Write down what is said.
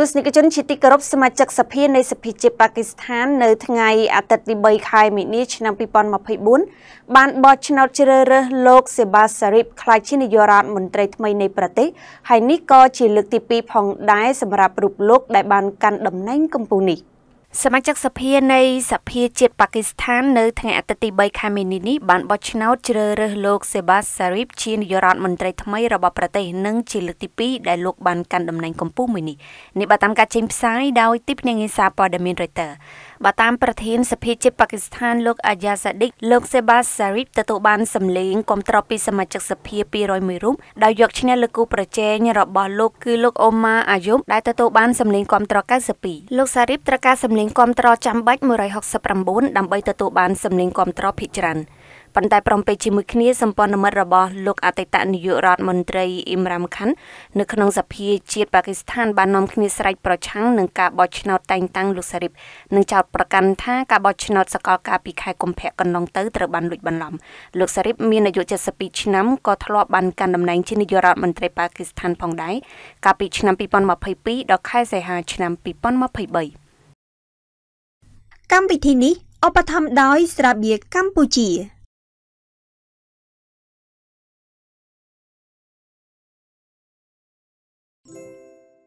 ទស្សនិកជនជាទីគោរពសមាជិកសភានៃសភាជាតិប៉ាគីស្ថាននៅថ្ងៃអាទិត្យទី3ខែមីនាឆ្នាំ2024បានបោះឆ្នោតជ្រើសរើសលោកសេបាសារីបក្លាយជានាយករដ្ឋមន្ត្រីថ្មីនៃប្រទេសហើយនេះក៏ជាលើកទី2ផងដែរសម្រាប់រូបលោកដែលបានកាន់តំណែងកម្ពុជានេះ។សមាជិកសភានៃសភាជាតិប៉ាគីស្ថាននៅថ្ងៃអាទិត្យទី3ខែមីនានេះបានបោះឆ្នោតជ្រើសរើសលោកសេបាសារីបជានាយករដ្ឋមន្ត្រីថ្មីរបស់ប្រទេសនិងជាលើកទី2ដែលលោកបានកាន់តំណែងកម្ពុជាមួយនេះនេះបើតាមការចេញផ្សាយដោយទីភ្នាក់ងារសារព័ត៌មាន Reuters បើតាមប្រធានសភាជាតិប៉ាគីស្ថានលោកអាយ៉ាសាឌីកលោកសេបាសារ៉ីបទទួលបានសម្លេងគាំទ្រពីសមាជិកសភា201រូបដោយយកឈ្នះលើគូប្រជែងរបស់លោកគឺលោកអូម៉ាអាយុបដែលទទួលបានសម្លេងគាំទ្រ92លោកសារ៉ីបត្រូវការសម្លេងគាំទ្រចាំបាច់169ដើម្បីទទួលបានសម្លេងគាំទ្រភាគច្រើនប៉ុន្តែប្រំពេចជាមួយគ្នាសម្ព័ន្ធមិត្តរបស់លោកអតីតនាយករដ្ឋមន្ត្រីអ៊ីមរ៉ាំខាន់នៅក្នុងសភាជាតិប៉ាគីស្ថានបាននាំគ្នាស្រែកប្រឆាំងនឹងការបោះឆ្នោតតែងតាំងលោកសារីបនិងចោទប្រកាន់ថាការបោះឆ្នោតសកលការពីខែកុម្ភៈកន្លងទៅត្រូវបានលួចបន្លំលោកសារីបមានអាយុ72ឆ្នាំក៏ធ្លាប់បានកាន់តំណែងជានាយករដ្ឋមន្ត្រីប៉ាគីស្ថានផងដែរកាលពីឆ្នាំ2022ដល់ខែសីហាឆ្នាំ2023កម្មវិធីនេះឧបត្ថម្ភដោយស្រាបៀរកម្ពុជា